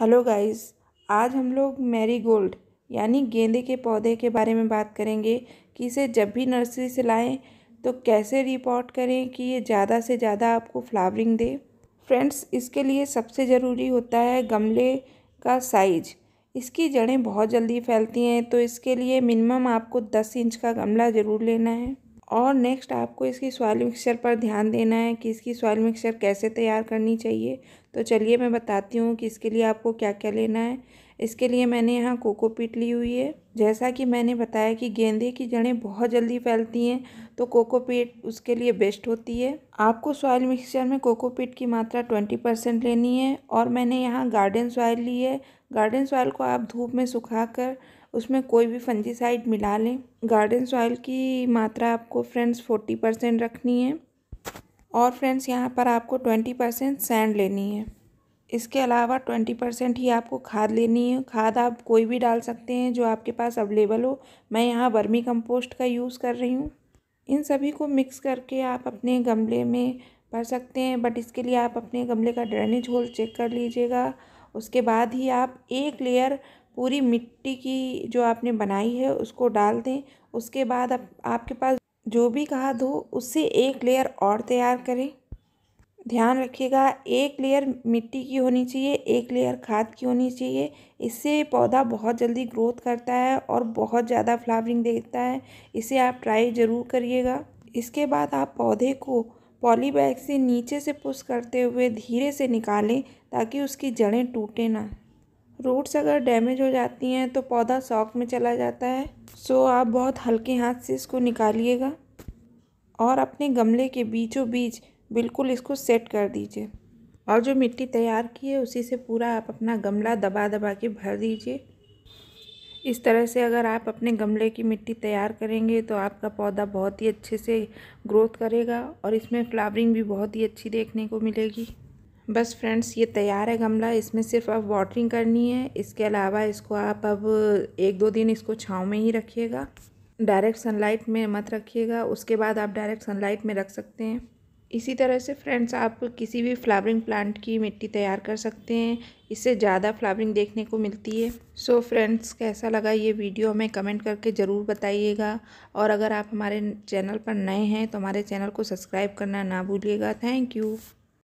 hello guys आज हम लोग मैरी गोल्ड यानी गेंदे के पौधे के बारे में बात करेंगे कि इसे जब भी नर्सरी से लाएं तो कैसे रिपोर्ट करें कि ये ज़्यादा से ज़्यादा आपको फ्लावरिंग दे फ्रेंड्स इसके लिए सबसे ज़रूरी होता है गमले का साइज इसकी जड़ें बहुत जल्दी फैलती हैं तो इसके लिए मिनिमम आपको दस इंच का गमला ज़रूर लेना है और नेक्स्ट आपको इसकी सॉइल मिक्सचर पर ध्यान देना है कि इसकी सॉइल मिक्सचर कैसे तैयार करनी चाहिए तो चलिए मैं बताती हूँ कि इसके लिए आपको क्या क्या लेना है इसके लिए मैंने यहाँ कोकोपीट ली हुई है जैसा कि मैंने बताया कि गेंदे की जड़ें बहुत जल्दी फैलती हैं तो कोकोपीट उसके लिए बेस्ट होती है आपको सॉइल मिक्सचर में कोकोपीट की मात्रा ट्वेंटी परसेंट लेनी है और मैंने यहाँ गार्डन सॉइल ली है गार्डन सॉइल को आप धूप में सुखा कर उसमें कोई भी फंजीसाइड मिला लें गार्डन सॉइल की मात्रा आपको फ्रेंड्स फोर्टी परसेंट रखनी है और फ्रेंड्स यहाँ पर आपको ट्वेंटी परसेंट सैंड लेनी है इसके अलावा ट्वेंटी परसेंट ही आपको खाद लेनी है खाद आप कोई भी डाल सकते हैं जो आपके पास अवेलेबल हो मैं यहाँ वर्मी कंपोस्ट का यूज़ कर रही हूँ इन सभी को मिक्स करके आप अपने गमले में भर सकते हैं बट इसके लिए आप अपने गमले का ड्रेनेज होल चेक कर लीजिएगा उसके बाद ही आप एक लेयर पूरी मिट्टी की जो आपने बनाई है उसको डाल दें उसके बाद आप, आपके पास जो भी खाद हो उससे एक लेयर और तैयार करें ध्यान रखिएगा एक लेयर मिट्टी की होनी चाहिए एक लेयर खाद की होनी चाहिए इससे पौधा बहुत जल्दी ग्रोथ करता है और बहुत ज़्यादा फ्लावरिंग देता है इसे आप ट्राई ज़रूर करिएगा इसके बाद आप पौधे को पॉलीबैग से नीचे से पुश करते हुए धीरे से निकालें ताकि उसकी जड़ें टूटे ना रूट्स अगर डैमेज हो जाती हैं तो पौधा सॉक में चला जाता है सो आप बहुत हल्के हाथ से इसको निकालिएगा और अपने गमले के बीचों बीच बिल्कुल इसको सेट कर दीजिए और जो मिट्टी तैयार की है उसी से पूरा आप अपना गमला दबा दबा के भर दीजिए इस तरह से अगर आप अपने गमले की मिट्टी तैयार करेंगे तो आपका पौधा बहुत ही अच्छे से ग्रोथ करेगा और इसमें फ्लावरिंग भी बहुत ही अच्छी देखने को मिलेगी बस फ्रेंड्स ये तैयार है गमला इसमें सिर्फ अब वाटरिंग करनी है इसके अलावा इसको आप अब एक दो दिन इसको छाँव में ही रखिएगा डायरेक्ट सनलाइट में मत रखिएगा उसके बाद आप डायरेक्ट सनलाइट में रख सकते हैं इसी तरह से फ्रेंड्स आप किसी भी फ्लावरिंग प्लांट की मिट्टी तैयार कर सकते हैं इससे ज़्यादा फ्लावरिंग देखने को मिलती है सो so फ्रेंड्स कैसा लगा ये वीडियो हमें कमेंट करके ज़रूर बताइएगा और अगर आप हमारे चैनल पर नए हैं तो हमारे चैनल को सब्सक्राइब करना ना भूलिएगा थैंक यू